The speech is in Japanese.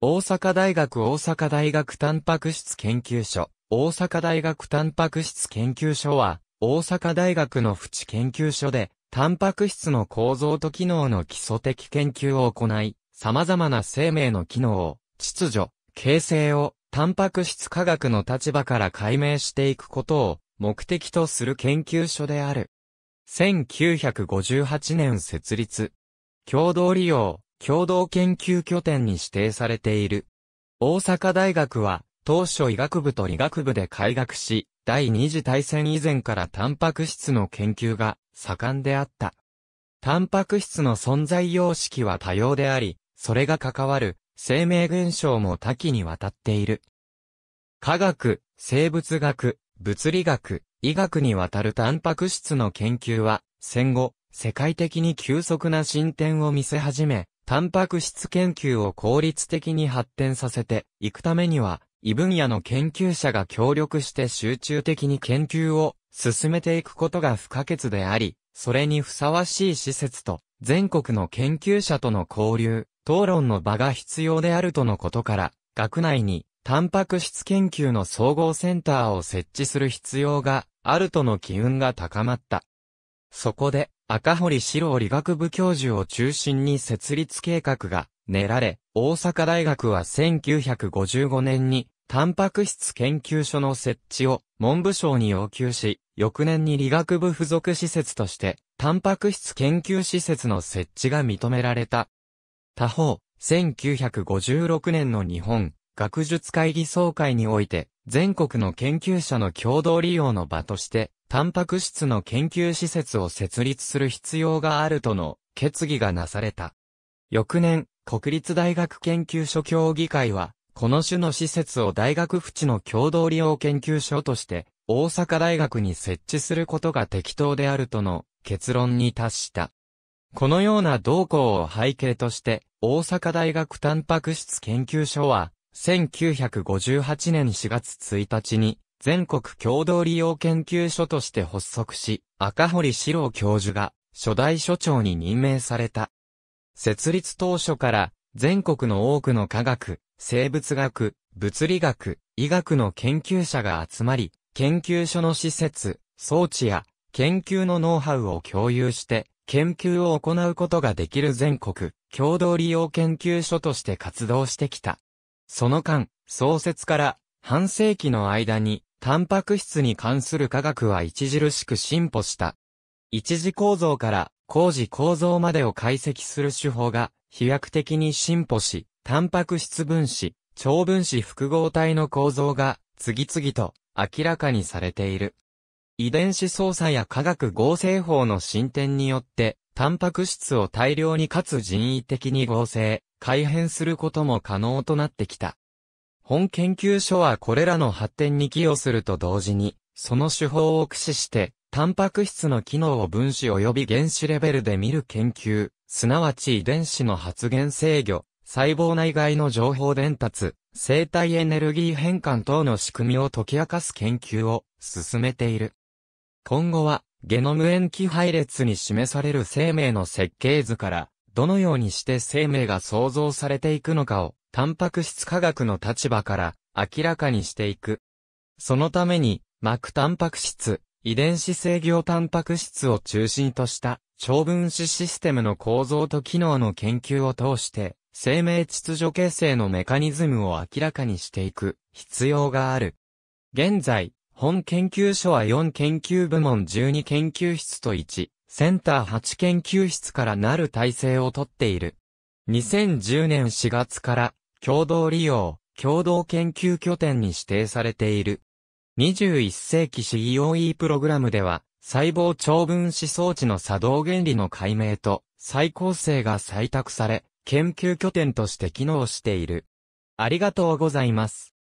大阪大学大阪大学タンパク質研究所、大阪大学タンパク質研究所は、大阪大学の淵研究所で、タンパク質の構造と機能の基礎的研究を行い、様々な生命の機能を、秩序、形成を、タンパク質科学の立場から解明していくことを目的とする研究所である。1958年設立。共同利用、共同研究拠点に指定されている。大阪大学は、当初医学部と理学部で開学し、第二次大戦以前からタンパク質の研究が盛んであった。タンパク質の存在様式は多様であり、それが関わる生命現象も多岐にわたっている。科学、生物学、物理学、医学にわたるタンパク質の研究は、戦後、世界的に急速な進展を見せ始め、タンパク質研究を効率的に発展させていくためには、異分野の研究者が協力して集中的に研究を進めていくことが不可欠であり、それにふさわしい施設と全国の研究者との交流、討論の場が必要であるとのことから、学内にタンパク質研究の総合センターを設置する必要があるとの機運が高まった。そこで、赤堀白郎理学部教授を中心に設立計画が練られ、大阪大学は1955年に、タンパク質研究所の設置を文部省に要求し、翌年に理学部付属施設として、タンパク質研究施設の設置が認められた。他方、1956年の日本学術会議総会において、全国の研究者の共同利用の場として、タンパク質の研究施設を設立する必要があるとの決議がなされた。翌年、国立大学研究所協議会は、この種の施設を大学府地の共同利用研究所として、大阪大学に設置することが適当であるとの結論に達した。このような動向を背景として、大阪大学タンパク質研究所は、1958年4月1日に、全国共同利用研究所として発足し、赤堀史郎教授が、初代所長に任命された。設立当初から、全国の多くの科学、生物学、物理学、医学の研究者が集まり、研究所の施設、装置や研究のノウハウを共有して、研究を行うことができる全国共同利用研究所として活動してきた。その間、創設から半世紀の間に、タンパク質に関する科学は著しく進歩した。一次構造から工事構造までを解析する手法が飛躍的に進歩し、タンパク質分子、超分子複合体の構造が次々と明らかにされている。遺伝子操作や化学合成法の進展によって、タンパク質を大量にかつ人為的に合成、改変することも可能となってきた。本研究所はこれらの発展に寄与すると同時に、その手法を駆使して、タンパク質の機能を分子及び原子レベルで見る研究、すなわち遺伝子の発現制御、細胞内外の情報伝達、生体エネルギー変換等の仕組みを解き明かす研究を進めている。今後は、ゲノム塩基配列に示される生命の設計図から、どのようにして生命が創造されていくのかを、タンパク質科学の立場から明らかにしていく。そのために、膜タンパク質、遺伝子制御タンパク質を中心とした超分子システムの構造と機能の研究を通して、生命秩序形成のメカニズムを明らかにしていく必要がある。現在、本研究所は4研究部門12研究室と1センター8研究室からなる体制をとっている。2010年4月から共同利用、共同研究拠点に指定されている。21世紀 COE プログラムでは、細胞長分子装置の作動原理の解明と再構成が採択され、研究拠点として機能している。ありがとうございます。